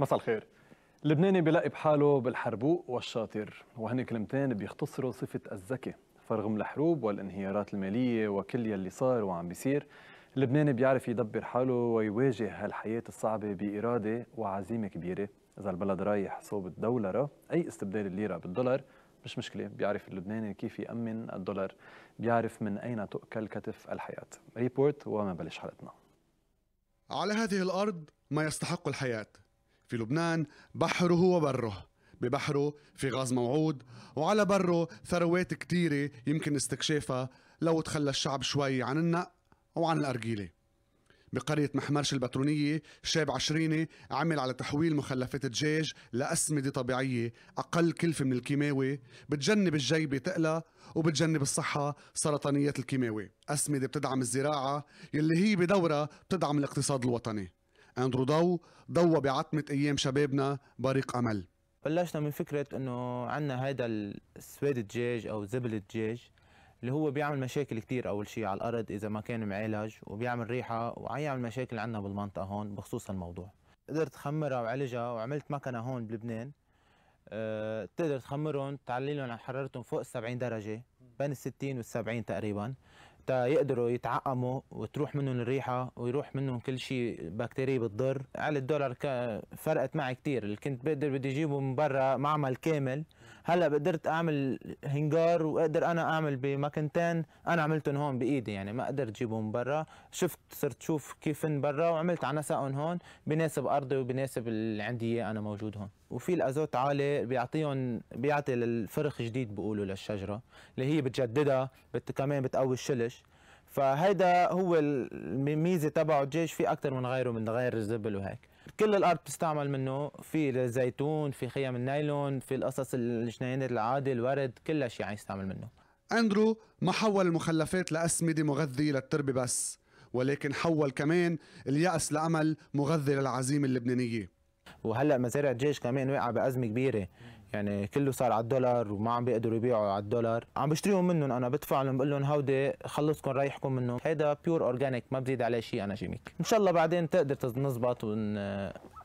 مساء الخير اللبناني بيلاقي بحاله بالحربوق والشاطر وهن كلمتين بيختصروا صفة الذكي فرغم الحروب والانهيارات المالية وكل يلي صار وعم بيصير اللبناني بيعرف يدبر حاله ويواجه هالحياة الصعبة بإرادة وعزيمة كبيرة إذا البلد رايح صوب الدولرة أي استبدال الليرة بالدولار مش مشكلة بيعرف اللبناني كيف يأمن الدولار بيعرف من أين تؤكل كتف الحياة ريبورت وما بلش حلقتنا على هذه الأرض ما يستحق الحياة في لبنان بحره وبره ببحره في غاز موعود وعلى بره ثروات كتيرة يمكن استكشافها لو تخلى الشعب شوي عن النق وعن الأرجيلة بقرية محمرش البترونية شاب عشريني عمل على تحويل مخلفات دجاج لأسمدة طبيعية أقل كلفة من الكيماوي بتجنب الجيبة تقلى وبتجنب الصحة سرطانيات الكيماوي أسمدة بتدعم الزراعة يلي هي بدورها بتدعم الاقتصاد الوطني اندرو ضو ضوى بعتمة ايام شبابنا بريق امل بلشنا من فكرة انه عندنا هيدا السويد الدجاج او زبل الدجاج اللي هو بيعمل مشاكل كتير اول شيء على الارض اذا ما كان معالج وبيعمل ريحة وعيعمل مشاكل عندنا بالمنطقة هون بخصوص الموضوع قدرت خمرها وعالجها وعملت مكنة هون بلبنان أه تقدر تخمرهم تعليلهم على حرارتهم فوق ال 70 درجه بين ال 60 وال 70 تقريبا تا يقدروا يتعقموا وتروح منهم الريحه ويروح منهم كل شيء بكتيريا بتضر على الدولار فرقت معي كثير اللي كنت بقدر بدي اجيبه من برا معمل كامل هلا قدرت اعمل هنجار واقدر انا اعمل بماكنتين انا عملتهم هون بايدي يعني ما قدرت اجيبهم برا شفت صرت شوف كيفن برا وعملت على نسقهم هون بناسب ارضي وبناسب اللي عندي اياه انا موجود هون وفي الازوت عالي بيعطيهم بيعطي للفرخ جديد بيقولوا للشجره اللي هي بتجددها بت كمان بتقوي الشلش فهيدا هو الميزه تبعه الجيش في اكثر من غيره من غير الزبل وهيك كل الارض بتستعمل منه في الزيتون في خيام النايلون في القصص الجنينات العادي الورد كل شيء عم يعني يستعمل منه اندرو ما حول المخلفات لاسمده مغذيه للتربه بس ولكن حول كمان اليأس لأمل مغذي للعزيمة اللبنانية وهلا مزارع الدجاج كمان واقعه بازمه كبيره يعني كله صار على الدولار وما عم بيقدروا يبيعوا على الدولار عم بشتريهم منهم انا بدفع لهم بقول لهم هودي خلصكم ريحكم منه هيدا بيور اورجانيك ما بزيد عليه شيء انا جيميك ان شاء الله بعدين تقدر تنظبط ون...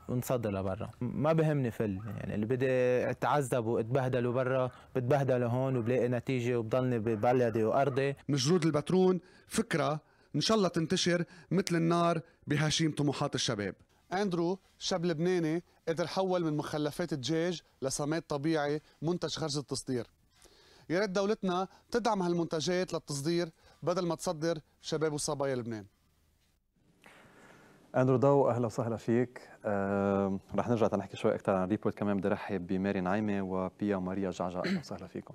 ونصدر لبرا ما بهمني فل يعني اللي بدي اتعذب واتبهدل برا بتبهدل هون وبلاقي نتيجه وبضلني ببلدي وارضي مجرود البترون فكره ان شاء الله تنتشر مثل النار بهشيم طموحات الشباب اندرو شاب لبناني قدر حول من مخلفات الدجاج لسماد طبيعي منتج خارج التصدير يا ريت دولتنا تدعم هالمنتجات للتصدير بدل ما تصدر شباب وصبايا لبنان اندرو ضو اهلا وسهلا فيك أه رح نرجع تنحكي شوي اكثر عن الريبورت كمان بدي ارحب بماري نعيمه وبيا ماريا جعجع اهلا وسهلا فيكم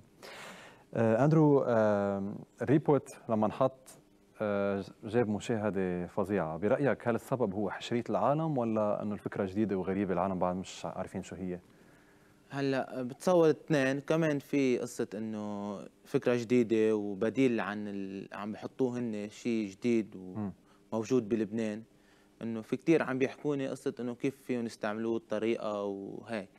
أه اندرو أه الريبورت لما انحط آه، جاب مشاهده فظيعه برايك هل السبب هو حشريه العالم ولا انه الفكره جديده وغريبه العالم بعد مش عارفين شو هي هلا بتصور اثنين كمان في قصه انه فكره جديده وبديل عن ال... عم بحطوه هن شيء جديد وموجود بلبنان انه في كثير عم بيحكوني قصه انه كيف فيهم يستعملوه الطريقه وهيك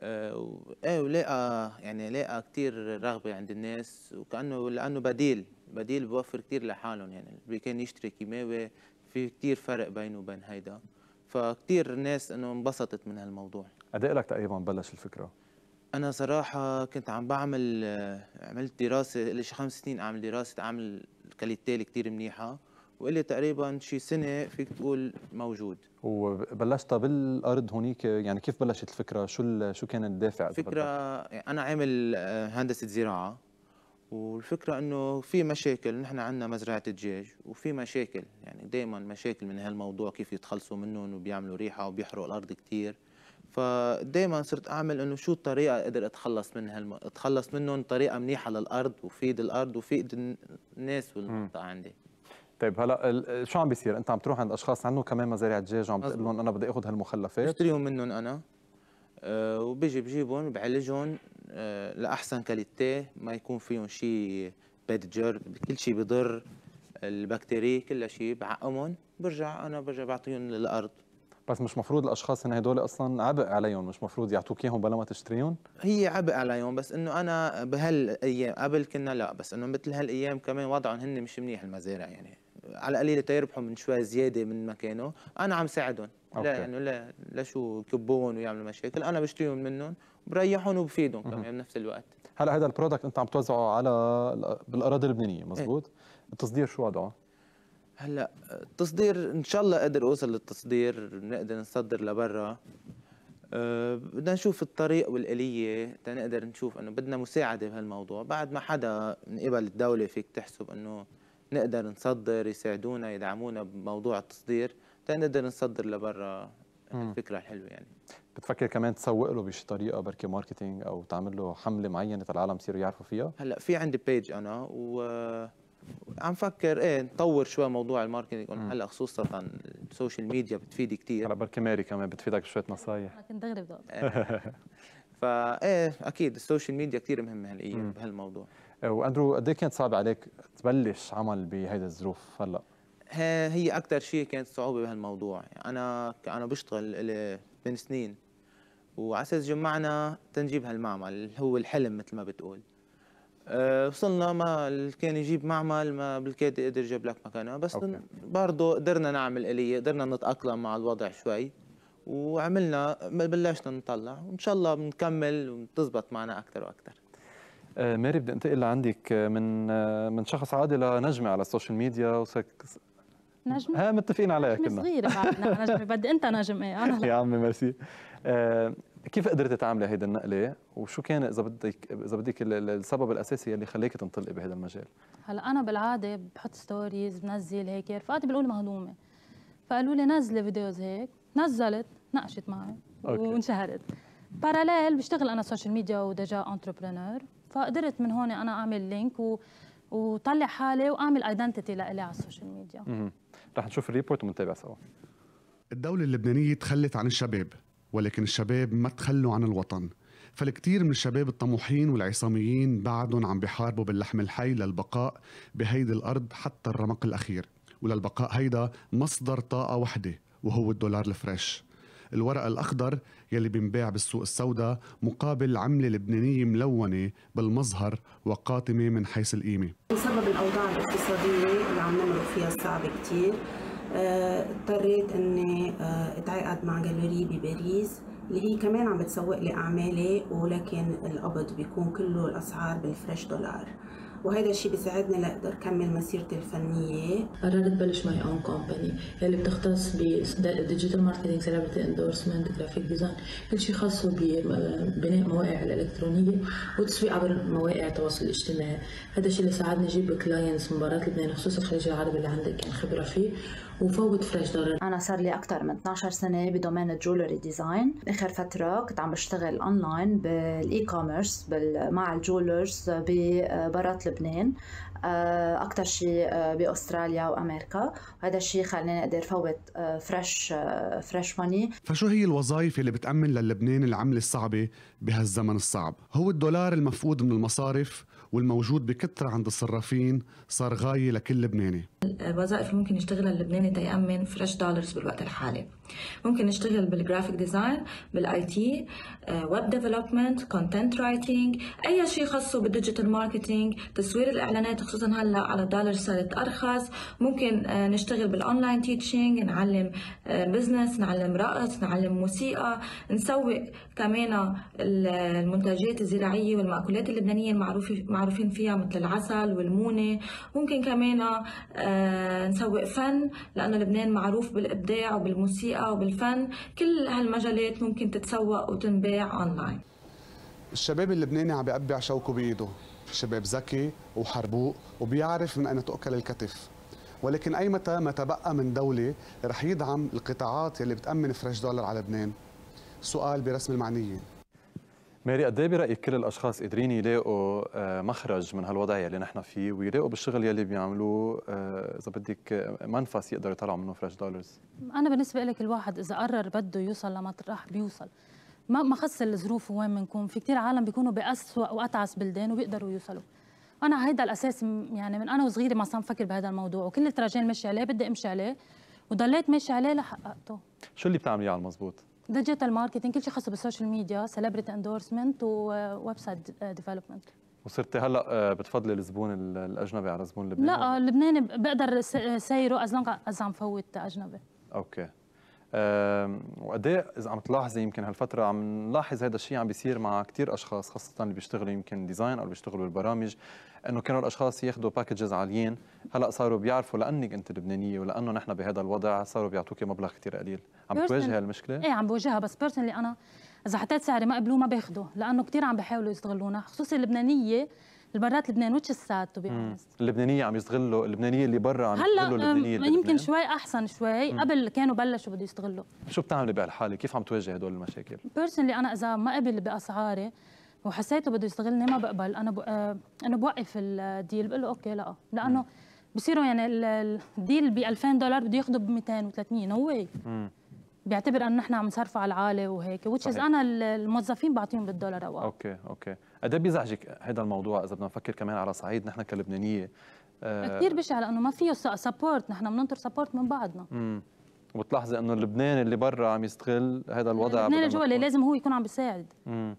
ايه ولقى يعني لقى كثير رغبه عند الناس وكانه لانه بديل بديل بوفر كثير لحالهم يعني اللي كان يشتري كيماوي في كثير فرق بينه وبين هيدا فكثير ناس انه انبسطت من هالموضوع قد إيه لك تقريبا بلش الفكره؟ انا صراحه كنت عم بعمل عملت دراسه لي خمس سنين اعمل دراسه اعمل كاليتيل كثير منيحه واللي تقريبا شي سنه فيك تقول موجود وبلشت بالارض هونيك يعني كيف بلشت الفكره شو شو كان الدافع الفكره يعني انا عامل آه، هندسه زراعه والفكره انه في مشاكل نحن عندنا مزرعه دجاج وفي مشاكل يعني دائما مشاكل من هالموضوع كيف يتخلصوا منهم وبيعملوا ريحه وبيحرقوا الارض كثير فدائما صرت اعمل انه شو الطريقه اقدر اتخلص من هالم... اتخلص منهم طريقه منيحه للارض وفيد الارض وفيد الناس والمنطقه عندي طيب هلا شو عم بيصير انت عم تروح عند اشخاص عندهم كمان مزارع دجاج عم تقول لهم انا بدي اخذ هالمخلفات بشتريهم منهم انا أه وبيجي بجيبهم بعالجهم أه لاحسن كاليتي ما يكون فيهم شيء بتجر كل شيء بضر البكتيريا كل شيء بعقمهم برجع انا برجع بعطيهم للارض بس مش مفروض الاشخاص ان هدول اصلا عبء عليهم مش مفروض يعطوك اياهم بلا ما تشتريهم هي عبء عليهم بس انه انا بهالايام قبل كنا لا بس انه مثل هالايام كمان وضعهم هن مش منيح المزارع يعني على القليله تيربحوا من شوي زياده من مكانه انا عم ساعدهم لا يعني لا لا شو كبون ويعملوا مشاكل انا بشتريهم منهم بريحهم وبفيدهم كمان بنفس الوقت هلا هذا البرودكت انت عم توزعه على بالاراضي اللبنانيه إيه. مزبوط ايه؟ التصدير شو وضعه هلا التصدير ان شاء الله قدر اوصل للتصدير نقدر نصدر لبرا أه، بدنا نشوف الطريق والآلية تنقدر نشوف انه بدنا مساعدة بهالموضوع بعد ما حدا من قبل الدولة فيك تحسب انه نقدر نصدر يساعدونا يدعمونا بموضوع التصدير تنقدر نصدر لبرا الفكره الحلوه يعني بتفكر كمان تسوق له بشي طريقه بركي ماركتينج او تعمل له حمله معينه العالم يصيروا يعرفوا فيها هلا في عندي بيج انا و عم فكر ايه نطور شوي موضوع الماركتينج هلا خصوصا السوشيال ميديا بتفيد كثير هلا بركي ماري كمان بتفيدك بشويه نصايح كنت دغري بدي إيه. ايه اكيد السوشيال ميديا كثير مهمه هالايام بهالموضوع آه، واندرو قد إيه كانت صعبه عليك تبلش عمل بهيدي الظروف هلا هي اكثر شيء كانت صعوبه بهالموضوع انا انا بشتغل من سنين وعلى اساس جمعنا تنجيب هالمعمل هو الحلم مثل ما بتقول آه، وصلنا ما كان يجيب معمل ما بالكاد يقدر يجيب لك مكانه بس برضه قدرنا نعمل آلية قدرنا نتأقلم مع الوضع شوي وعملنا بلشنا نطلع وإن شاء الله بنكمل وبتزبط معنا أكثر وأكثر آه، ماري بدي انتقل لعندك آه، من آه، من شخص عادي لنجمه على السوشيال ميديا وسك نجمه؟ ها متفقين عليها كلنا صغيره نعم، نجمه بدي انت نجم ايه انا يا عمي ميرسي كيف قدرتي تعملي هيدي النقله وشو كان اذا بدك اذا بدك السبب الاساسي اللي خليك تنطلقي بهذا المجال هلا انا بالعاده بحط ستوريز بنزل هيك رفقاتي بيقولوا مهضومه فقالوا لي نزلي فيديوز هيك نزلت نقشت معي وانشهرت باراليل بشتغل انا سوشيال ميديا ودجا انتربرينور فقدرت من هون انا اعمل لينك و... وطلع حالي واعمل ايدنتيتي لإلي على السوشيال ميديا رح نشوف الريبورت ونتابع سوا الدولة اللبنانية تخلت عن الشباب ولكن الشباب ما تخلوا عن الوطن فالكثير من الشباب الطموحين والعصاميين بعدهم عم بيحاربوا باللحم الحي للبقاء بهيدي الأرض حتى الرمق الأخير وللبقاء هيدا مصدر طاقة وحدة وهو الدولار الفريش الورق الأخضر يلي بنباع بالسوق السوداء مقابل عملة لبنانية ملونة بالمظهر وقاتمة من حيث القيمة بسبب الأوضاع الاقتصادية اللي عم نمرق فيها صعبة كتير آه، اضطريت اني آه، اتعاقد مع جاليري بباريس اللي هي كمان عم بتسوق لي اعمالي ولكن القبض بيكون كله الاسعار بالفريش دولار وهذا الشيء بيساعدني لاقدر كمل مسيرتي الفنيه قررت بلش ماي اون كومباني اللي بتختص بالديجيتال ماركتينج سيلبرتي اندورسمنت جرافيك ديزاين كل شيء خاص ببناء مواقع الالكترونيه وتسويق عبر مواقع التواصل الاجتماعي هذا الشيء اللي ساعدني اجيب كلاينتس من برات لبنان خصوصا الخليج العربي اللي عندك كان يعني خبره فيه وفوت فريش دولار انا صار لي اكثر من 12 سنه بدومين الجولري ديزاين اخر فتره كنت عم بشتغل اونلاين بالاي كوميرس مع الجولرز ببرات لبنان آه، اكثر شيء آه، باستراليا وامريكا وهذا الشيء خلاني اقدر فوت آه، فريش فريش ماني فشو هي الوظائف اللي بتامن للبنان العمله الصعبه بهالزمن الصعب هو الدولار المفقود من المصارف والموجود بكثرة عند الصرافين صار غاية لكل لبناني الوظائف ممكن يشتغلها اللبناني تيأمن فريش دولارز بالوقت الحالي ممكن نشتغل بالجرافيك ديزاين بالاي تي ويب ديفلوبمنت كونتنت رايتنج اي شيء خاصه بالديجيتال ماركتينج تصوير الاعلانات خصوصا هلا على الدولار صارت ارخص ممكن آه، نشتغل بالاونلاين تيتشنج نعلم بزنس آه، نعلم رقص نعلم موسيقى نسوق كمان المنتجات الزراعيه والمأكولات اللبنانيه المعروفه معروفين فيها مثل العسل والمونه ممكن كمان آه، نسوق فن لانه لبنان معروف بالابداع وبالموسيقى بالموسيقى وبالفن كل هالمجالات ممكن تتسوق وتنباع اونلاين الشباب اللبناني عم بيقبع شوكه بايده شباب ذكي وحربوق وبيعرف من أين تؤكل الكتف ولكن أي متى ما تبقى من دولة رح يدعم القطاعات يلي بتأمن فريش دولار على لبنان سؤال برسم المعنيين ماري قد ايه برايك كل الاشخاص قادرين يلاقوا آه، مخرج من هالوضع اللي نحن فيه ويلاقوا بالشغل يلي بيعملوه آه، اذا بدك آه، منفس يقدروا يطلعوا منه فريش دولارز؟ انا بالنسبه لك الواحد اذا قرر بده يوصل لمطرح بيوصل ما ما خص الظروف وين بنكون في كثير عالم بيكونوا باسوء واتعس بلدان وبيقدروا يوصلوا انا هيدا الاساس يعني من انا وصغيره ما صار مفكر بهذا الموضوع وكل التراجين ماشي عليه بدي امشي عليه وضليت ماشي عليه لحققته شو اللي بتعمليه على المزبوط؟ ديجيتال ماركتينج كل شيء خاصه بالسوشيال ميديا سيلبرتي اندورسمنت وويب سايت ديفلوبمنت وصرت هلا آه، بتفضلي الزبون الاجنبي على الزبون اللبناني لا اللبناني آه، بقدر سيره از لونج از عم فوت اجنبي اوكي وقد إيه اذا عم تلاحظي يمكن هالفتره عم نلاحظ هذا الشيء عم بيصير مع كثير اشخاص خاصه اللي بيشتغلوا يمكن ديزاين او بيشتغلوا بالبرامج انه كانوا الاشخاص ياخذوا باكجز عاليين هلا صاروا بيعرفوا لانك انت لبنانيه ولانه نحن بهذا الوضع صاروا بيعطوكي مبلغ كثير قليل عم تواجهي هالمشكله ايه عم بواجهها بس بيرسونلي انا اذا حطيت سعري ما قبلوه ما باخده لانه كثير عم بيحاولوا يستغلونا خصوصي اللبنانيه البرات لبنان وتش السات تو اللبنانيه عم يستغلوا اللبنانيه اللي برا عم يستغلوا اللبنانيه هلا يمكن شوي احسن شوي مم. قبل كانوا بلشوا بده يستغلوا شو بتعملي بهالحاله كيف عم تواجه هدول المشاكل بيرسونلي انا اذا ما قبل باسعاري وحسيته بده يستغلني ما بقبل انا ب... آه، انا بوقف الديل بقول له اوكي لا لانه بصيروا يعني الديل ب 2000 دولار بده ياخذه ب 200 و300 نو واي بيعتبر انه نحن عم نصرفه على العالي وهيك وتش انا الموظفين بعطيهم بالدولار اوقات اوكي اوكي قد ايه بيزعجك هذا الموضوع اذا بدنا نفكر كمان على صعيد نحن كلبنانيه آه كثير بشع لانه ما فيه سبورت نحن بننطر سبورت من بعضنا امم وبتلاحظي انه اللبناني اللي برا عم يستغل هذا الوضع اللبناني اللي جوا اللي لازم هو يكون عم بيساعد امم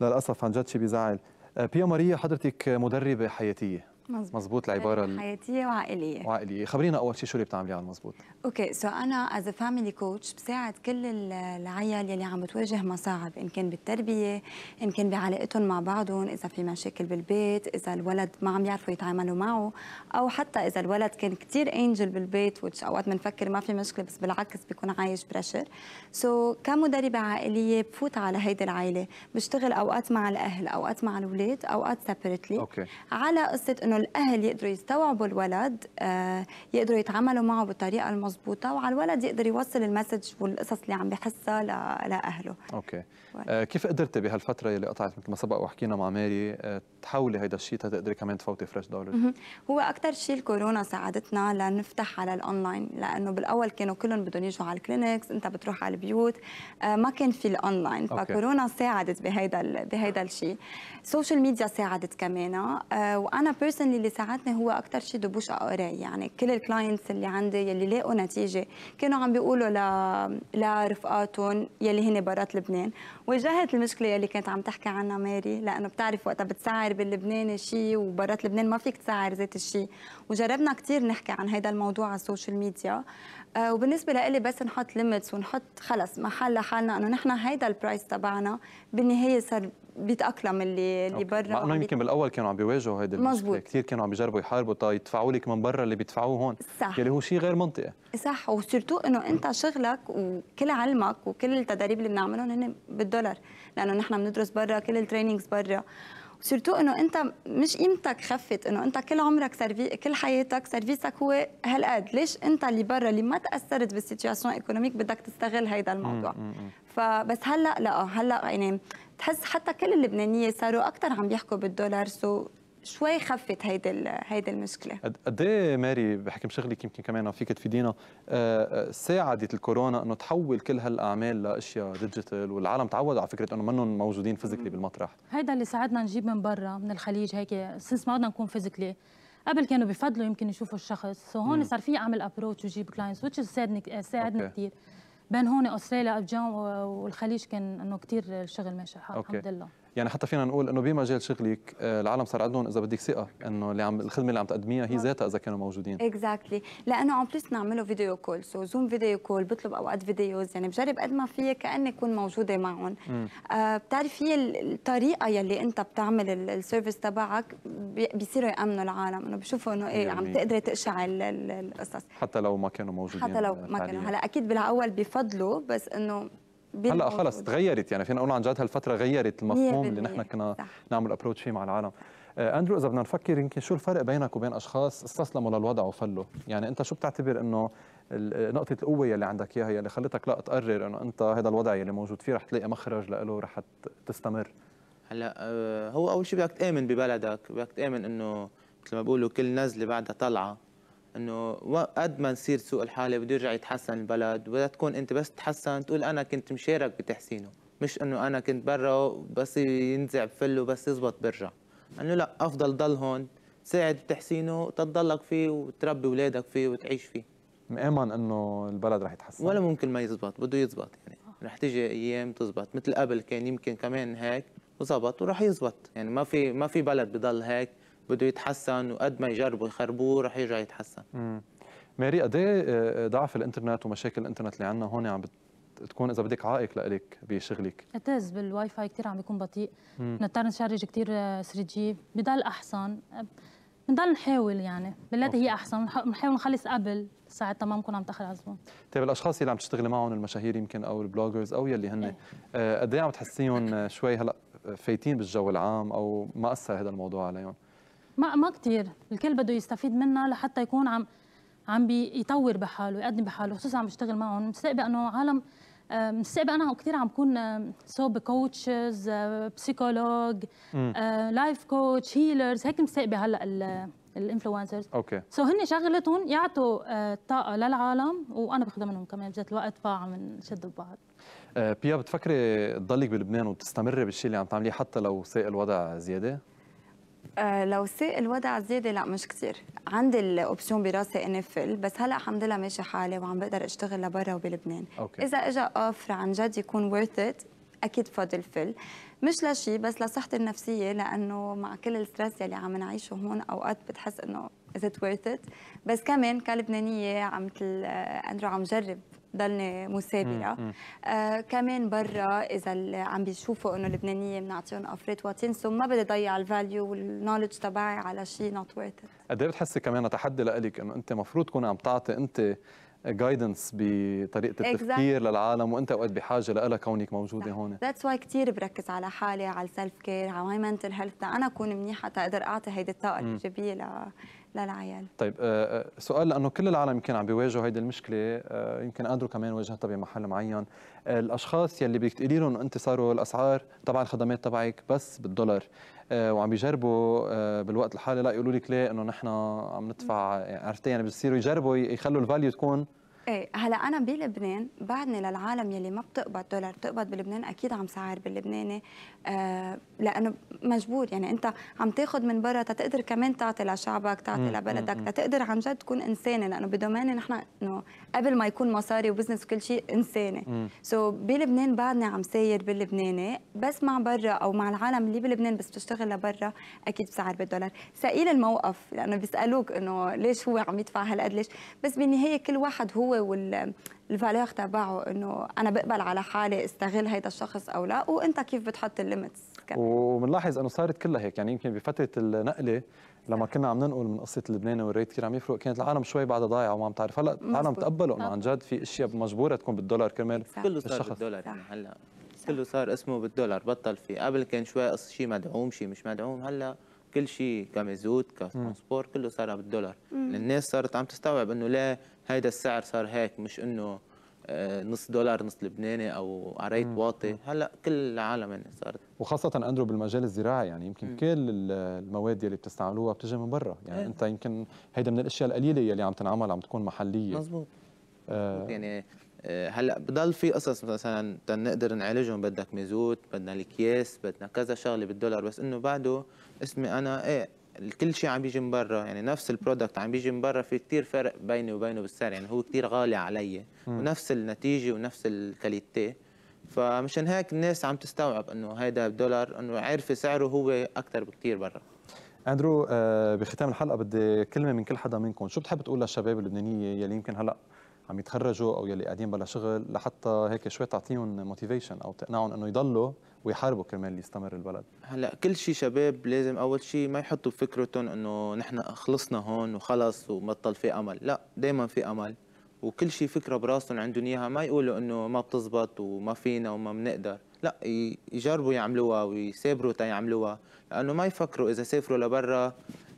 للاسف عن جد شيء بيزعل آه، بيا ماريا حضرتك مدربه حياتيه مزبوط, مزبوط العباره حياتيه وعائليه وعائليه خبرينا اول شيء شو اللي بتعملي على مزبوط اوكي سو so انا از فاميلي كوتش بساعد كل العيال يلي عم بتواجه مصاعب ان كان بالتربيه ان كان بعلاقتهم مع بعضهم اذا في مشاكل بالبيت اذا الولد ما عم يعرفوا يتعاملوا معه او حتى اذا الولد كان كثير انجل بالبيت وتش اوقات بنفكر ما في مشكله بس بالعكس بيكون عايش بريشر سو so كمدربه عائليه بفوت على هيدي العائله بشتغل اوقات مع الاهل اوقات مع الاولاد اوقات سيبريتلي أوكي على قصه انه انه الاهل يقدروا يستوعبوا الولد آه، يقدروا يتعاملوا معه بالطريقه المضبوطه وعلى الولد يقدر يوصل المسج والقصص اللي عم بحسها لاهله اوكي آه كيف قدرتي بهالفتره اللي قطعت مثل ما سبق وحكينا مع ماري آه تحولي هيدا الشيء تقدري كمان تفوتي فريش دولار هو اكثر شيء الكورونا ساعدتنا لنفتح على الاونلاين لانه بالاول كانوا كلهم بدهم يجوا على الكلينكس انت بتروح على البيوت آه ما كان في الاونلاين فكورونا ساعدت بهيدا بهيدا الشيء السوشيال ميديا ساعدت كمان آه، وانا بيرسون اللي ساعدني هو اكثر شيء دبوش اقراي يعني كل الكلاينتس اللي عندي يلي لاقوا نتيجه كانوا عم بيقولوا ل... لرفقاتهم يلي هن برات لبنان واجهت المشكله يلي كانت عم تحكي عنها ماري لانه بتعرف وقتها بتسعر باللبنان شيء وبرات لبنان ما فيك تسعر ذات الشيء وجربنا كثير نحكي عن هذا الموضوع على السوشيال آه، ميديا وبالنسبه لإلي بس نحط ليميتس ونحط خلص محل لحالنا انه نحن هيدا البرايس تبعنا بالنهايه صار بيتاقلم اللي اللي برا مع انه يمكن بالاول كانوا عم بيواجهوا هيدا المشكله كثير كانوا عم بيجربوا يحاربوا تا يدفعوا لك من برا اللي بيدفعوه هون صح يلي هو شيء غير منطقي صح وسيرتو انه انت شغلك وكل علمك وكل التدريب اللي بنعملهم هن بالدولار لانه نحن بندرس برا كل التريننجز برا سيرتو انه انت مش قيمتك خفت انه انت كل عمرك سيرفي كل حياتك سيرفيسك هو هالقد ليش انت اللي برا اللي ما تاثرت بالسيتياسيون ايكونوميك بدك تستغل هيدا الموضوع فبس هلا لا هلا يعني تحس حتى كل اللبنانيه صاروا اكثر عم يحكوا بالدولار سو شوي خفت هيدي هيدي المشكله قد ايه ماري بحكم شغلك يمكن كمان فيك تفيدينا آه، آه، ساعدت الكورونا انه تحول كل هالاعمال لاشياء ديجيتال والعالم تعود على فكره انه منهم موجودين فيزيكلي بالمطرح هيدا اللي ساعدنا نجيب من برا من الخليج هيك سنس ما بدنا نكون فيزيكلي قبل كانوا بفضلوا يمكن يشوفوا الشخص سو هون صار في اعمل ابروتش وجيب كلاينتس ساعدني آه، ساعدني كثير بين هون استراليا ابجان والخليج كان انه كثير الشغل ماشي الحال الحمد لله يعني حتى فينا نقول انه بمجال شغلك آه، العالم صار عندهم اذا بدك ثقه انه اللي عم الخدمه اللي عم تقدميها هي آه. ذاتها اذا كانوا موجودين اكزاكتلي exactly. لانه عم بليس نعمله فيديو كول سو زوم فيديو كول بطلب اوقات فيديوز يعني بجرب قد ما فيي كاني اكون موجوده معهم آه بتعرف هي الطريقه يلي انت بتعمل السيرفيس تبعك بيصيروا يامنوا العالم انه بشوفوا انه ايه عم تقدري تقشعل القصص حتى لو ما كانوا موجودين حتى لو ما كانوا هلا اكيد بالاول بفضلوا بس انه هلا خلص تغيرت يعني فينا نقول عن جد هالفتره غيرت المفهوم اللي نحن كنا صح. نعمل ابروتش فيه مع العالم آه اندرو اذا بدنا نفكر يمكن شو الفرق بينك وبين اشخاص استسلموا للوضع وفلوا يعني انت شو بتعتبر انه نقطه القوه اللي عندك اياها اللي خلتك لا تقرر انه انت هذا الوضع اللي موجود فيه رح تلاقي مخرج له رح تستمر هلا آه، هو اول شيء بدك تامن ببلدك بدك تامن انه مثل ما بيقولوا كل نزله بعدها طلعه انه قد ما نصير سوء الحاله بده يرجع يتحسن البلد ولا تكون انت بس تحسن تقول انا كنت مشارك بتحسينه مش انه انا كنت برا بس ينزع بفل وبس يزبط برجع انه لا افضل ضل هون ساعد بتحسينه تضلك فيه وتربي اولادك فيه وتعيش فيه مآمن انه البلد رح يتحسن ولا ممكن ما يزبط بده يزبط يعني رح تيجي ايام تزبط مثل قبل كان يمكن كمان هيك وزبط ورح يزبط يعني ما في ما في بلد بضل هيك بده يتحسن وقد ما يجربوا يخربوه رح يرجع يتحسن ماري قد إيه، آه، آه، ضعف الانترنت ومشاكل الانترنت اللي عندنا هون عم تكون اذا بدك عائق لك بشغلك اتز بالواي فاي كثير عم بيكون بطيء بنضطر نشارج كثير 3 جي بضل احسن آه، بنضل نحاول يعني بالتي هي احسن بنحاول نخلص قبل الساعه 8 بنكون عم تاخر على الزبون طيب الاشخاص اللي عم تشتغلي معهم المشاهير يمكن او البلوجرز او يلي هن إيه. قد ايه عم تحسيهم شوي هلا فايتين بالجو العام او ما اثر هذا الموضوع عليهم ما ما كثير الكل بده يستفيد منها لحتى يكون عم عم بيطور بحاله يقدم بحاله خصوصا عم بشتغل معهم مستقبل انه عالم مستقبل انا كثير عم بكون سوب كوتشز بسيكولوج لايف كوتش هيلرز هيك مستقبل هلا الانفلونسرز اوكي سو هن شغلتهم يعطوا آه، طاقه للعالم وانا باخذها منهم كمان بذات الوقت فعم نشد ببعض آه، بيا بتفكري تضلك بلبنان وتستمري بالشيء اللي عم تعمليه حتى لو سيء الوضع زياده؟ آه لو ساق الوضع زياده لا مش كثير عندي الاوبسيون براسي انفل بس هلا الحمد لله ماشي حالي وعم بقدر اشتغل لبرا وبلبنان أوكي. اذا اجى اوفر عن جد يكون ورث ات اكيد بفضل فل مش لشيء بس لصحتي النفسيه لانه مع كل الستريس يلي عم نعيشه هون اوقات بتحس انه از ات ورث ات بس كمان كلبنانيه عم مثل آه، اندرو عم جرب ضلني مثابره آه كمان برا اذا عم بيشوفوا انه اللبنانيه بنعطيهم افريت وتنسوا ما بدي ضيع الفاليو والنولج تبعي على شيء نوت ورث قد ايه بتحسي كمان تحدي لك انه انت مفروض تكون عم تعطي انت جايدنس بطريقه التفكير exactly. للعالم وانت اوقات بحاجه لها كونك موجوده هون ذاتس واي كثير بركز على حالي على السلف كير على ماي منتل هيلث انا اكون منيحه تقدر اعطي هيدي الطاقه الايجابيه ل... للعيال طيب آه، آه، سؤال لانه كل العالم يمكن عم بيواجهوا هيدي المشكله آه، يمكن اندرو كمان واجهتها بمحل معين الاشخاص يلي بدك تقولي لهم انت صاروا الاسعار تبع الخدمات تبعك بس بالدولار وعم بيجربوا بالوقت الحالي لا يقولوا لك ليه انه نحن عم ندفع عرفتي يعني بصيروا يجربوا يخلوا الفاليو تكون ايه هلا انا بلبنان بعدني للعالم يلي ما بتقبض دولار بتقبض بلبنان اكيد عم سعر باللبناني آه لانه مجبور يعني انت عم تاخذ من برا تقدر كمان تعطي لشعبك تعطي لبلدك تقدر عن جد تكون انساني لانه بدوماني نحن انه قبل ما يكون مصاري وبزنس وكل شيء انساني سو so بلبنان بعدني عم ساير باللبناني بس مع برا او مع العالم اللي بلبنان بس بتشتغل لبرا اكيد بسعر بالدولار ثقيل الموقف لانه بيسالوك انه ليش هو عم يدفع هالقد ليش بس بالنهايه كل واحد هو هو والفاليغ تبعه انه انا بقبل على حالي استغل هيدا الشخص او لا وانت كيف بتحط الليمتس وبنلاحظ انه صارت كلها هيك يعني يمكن بفتره النقله لما كنا عم ننقل من قصه لبنان والريت كثير عم يفرق كانت العالم شوي بعدها ضايعه وما عم تعرف هلا العالم تقبلوا انه نعم. عن جد في اشياء مجبوره تكون بالدولار كرمال كله صار بالدولار يعني هلا كله صار اسمه بالدولار بطل في قبل كان شوي شيء مدعوم شيء مش مدعوم هلا كل شيء كمزود كترانسبور كله صار بالدولار الناس صارت عم تستوعب انه لا هيدا السعر صار هيك مش انه آه، نص دولار نص لبناني او عريت واطي هلا كل العالم يعني صارت وخاصه اندرو بالمجال الزراعي يعني يمكن مم. كل المواد اللي بتستعملوها بتجي من برا يعني ايه. انت يمكن هيدا من الاشياء القليله اللي عم تنعمل عم تكون محليه مزبوط آه يعني آه، هلا بضل في قصص مثلا تنقدر نعالجهم بدك ميزوت بدنا الكياس بدنا كذا شغله بالدولار بس انه بعده اسمي انا ايه كل شيء عم بيجي من برا يعني نفس البرودكت عم بيجي من برا في كثير فرق بيني وبينه بالسعر يعني هو كثير غالي علي ونفس النتيجه ونفس الكاليتي فمشان هيك الناس عم تستوعب انه هيدا الدولار انه عارفه سعره هو اكثر بكثير برا اندرو آه، بختام الحلقه بدي كلمه من كل حدا منكم شو بتحب تقول للشباب اللبنانيه يلي يمكن هلا عم يتخرجوا او يلي قاعدين بلا شغل لحتى هيك شوي تعطيهم موتيفيشن او تقنعهم انه يضلوا ويحاربوا كرمال يستمر البلد هلا كل شيء شباب لازم اول شيء ما يحطوا بفكرتهم انه نحن خلصنا هون وخلص وبطل في امل لا دائما في امل وكل شيء فكره براسهم عندهم اياها ما يقولوا انه ما بتزبط وما فينا وما بنقدر لا يجربوا يعملوها ويسابروا تا يعملوها لانه ما يفكروا اذا سافروا لبرا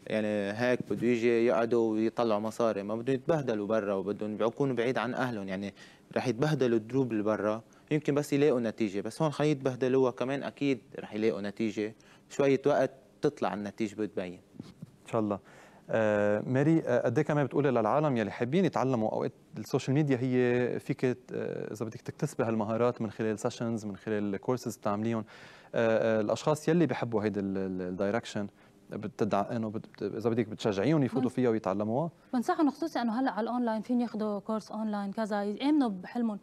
يعني هيك بده يجي يقعدوا ويطلعوا مصاري ما بدهم يتبهدلوا برا وبدهم يكونوا بعيد عن اهلهم يعني رح يتبهدلوا الدروب اللي برا يمكن بس يلاقوا نتيجه بس هون خليه يتبهدلوها كمان اكيد رح يلاقوا نتيجه شويه وقت تطلع النتيجه بتبين ان شاء الله آه ماري آه، قد ايه كمان بتقولي للعالم يلي حابين يتعلموا اوقات السوشيال ميديا هي فيك آه، اذا بدك تكتسبي هالمهارات من خلال سيشنز من خلال كورسز بتعمليهم آه،, آه الاشخاص يلي بحبوا هيدا الدايركشن بتدع انه بت... اذا بدك بتشجعيهم يفوتوا فيها ويتعلموها بنصحهم خصوصي انه هلا على الاونلاين فين ياخذوا كورس اونلاين كذا يامنوا بحلمهم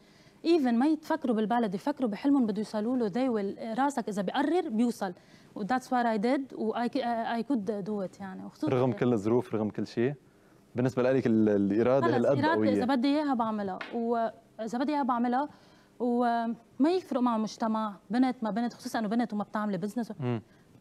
ايفن ما يتفكروا بالبلد يفكروا بحلمهم بده يوصلوا له ذي راسك اذا بقرر بيوصل وذاتس وات اي ديد واي كود دو ات يعني وخصوصا رغم كل الظروف رغم كل شيء بالنسبه لك الاراده هالقد قويه اذا بدي اياها بعملها واذا بدي اياها بعملها وما يفرق مع المجتمع بنت ما بنت خصوصا انه بنت وما بتعملي بزنس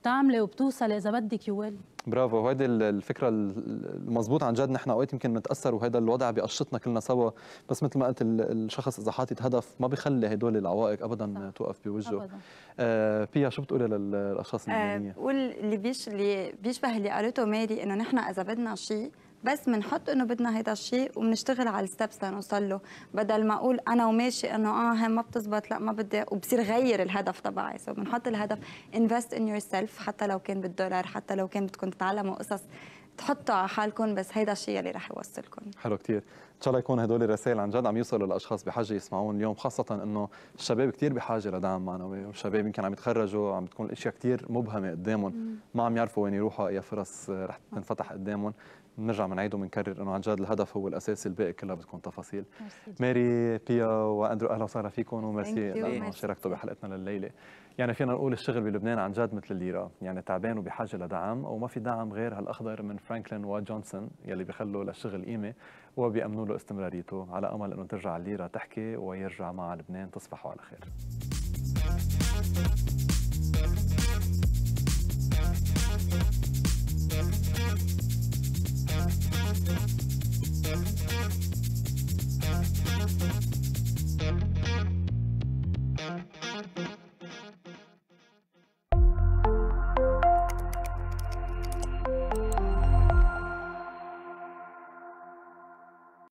بتعملي وبتوصلي اذا بدك يوال برافو وهيدي الفكره المضبوط عن جد نحن اوقات يمكن نتاثر وهذا الوضع بقشطنا كلنا سوا بس مثل ما قلت الشخص اذا حاطط هدف ما بخلي هدول العوائق ابدا صح. توقف بوجهه أبداً. آه بيا شو بتقولي للاشخاص المدنيه؟ آه واللي بيش اللي بيشبه اللي قالته ماري انه نحن اذا بدنا شيء بس بنحط انه بدنا هيدا الشيء وبنشتغل على الستبس لنوصل له بدل ما اقول انا وماشي انه اه هي ما بتزبط لا ما بدي وبصير غير الهدف تبعي سو بنحط الهدف انفست ان يور سيلف حتى لو كان بالدولار حتى لو كان بدكم تتعلموا قصص تحطوا على حالكم بس هيدا الشيء اللي رح يوصلكم حلو كثير ان شاء الله يكون هدول الرسائل عن جد عم يوصلوا للاشخاص بحاجه يسمعون اليوم خاصه انه الشباب كثير بحاجه لدعم معنوي والشباب يمكن عم يتخرجوا عم بتكون الاشياء كثير مبهمه قدامهم ما عم يعرفوا وين يروحوا اي فرص رح تنفتح قدامهم بنرجع بنعيد بنكرر انه عن جد الهدف هو الاساسي الباقي كلها بتكون تفاصيل ميري بيا واندرو اهلا وسهلا فيكم وميرسي انه شاركتوا بحلقتنا لليله يعني فينا نقول الشغل بلبنان عن جد مثل الليره يعني تعبان وبحاجه لدعم او ما في دعم غير هالاخضر من فرانكلين وجونسون يلي بخلوا للشغل قيمه وبيأمنوا له استمراريته على امل انه ترجع الليره تحكي ويرجع مع لبنان تصبحوا على خير